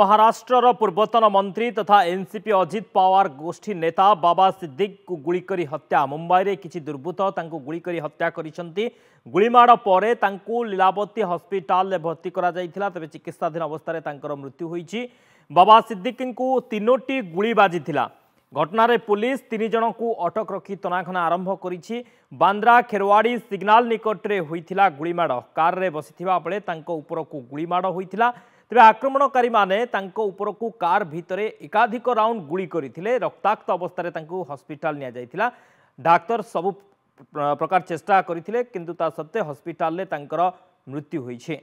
ମହାରାଷ୍ଟ୍ରର ପୂର୍ବତନ ମନ୍ତ୍ରୀ ତଥା ଏନ୍ସିପି ଅଜିତ ପାୱାର ଗୋଷ୍ଠୀ ନେତା ବାବା ସିଦ୍ଦିକଙ୍କୁ ଗୁଳି କରି ହତ୍ୟା ମୁମ୍ବାଇରେ କିଛି ଦୁର୍ବୃତ୍ତ ତାଙ୍କୁ ଗୁଳି କରି ହତ୍ୟା କରିଛନ୍ତି ଗୁଳିମାଡ଼ ପରେ ତାଙ୍କୁ ଲୀଲାବତୀ ହସ୍ପିଟାଲରେ ଭର୍ତ୍ତି କରାଯାଇଥିଲା ତେବେ ଚିକିତ୍ସାଧୀନ ଅବସ୍ଥାରେ ତାଙ୍କର ମୃତ୍ୟୁ ହୋଇଛି ବାବା ସିଦ୍ଦିକଙ୍କୁ ତିନୋଟି ଗୁଳି ବାଜିଥିଲା ଘଟଣାରେ ପୁଲିସ ତିନି ଜଣଙ୍କୁ ଅଟକ ରଖି ତନାଘନା ଆରମ୍ଭ କରିଛି ବାନ୍ଦ୍ରା ଖେରୱାଡ଼ି ସିଗ୍ନାଲ ନିକଟରେ ହୋଇଥିଲା ଗୁଳିମାଡ଼ କାରରେ ବସିଥିବା ବେଳେ ତାଙ୍କ ଉପରକୁ ଗୁଳିମାଡ଼ ହୋଇଥିଲା ତେବେ ଆକ୍ରମଣକାରୀମାନେ ତାଙ୍କ ଉପରକୁ କାର୍ ଭିତରେ ଏକାଧିକ ରାଉଣ୍ଡ ଗୁଳି କରିଥିଲେ ରକ୍ତାକ୍ତ ଅବସ୍ଥାରେ ତାଙ୍କୁ ହସ୍ପିଟାଲ ନିଆଯାଇଥିଲା ଡାକ୍ତର ସବୁ ପ୍ରକାର ଚେଷ୍ଟା କରିଥିଲେ କିନ୍ତୁ ତା ସତ୍ତ୍ୱେ ହସ୍ପିଟାଲରେ ତାଙ୍କର ମୃତ୍ୟୁ ହୋଇଛି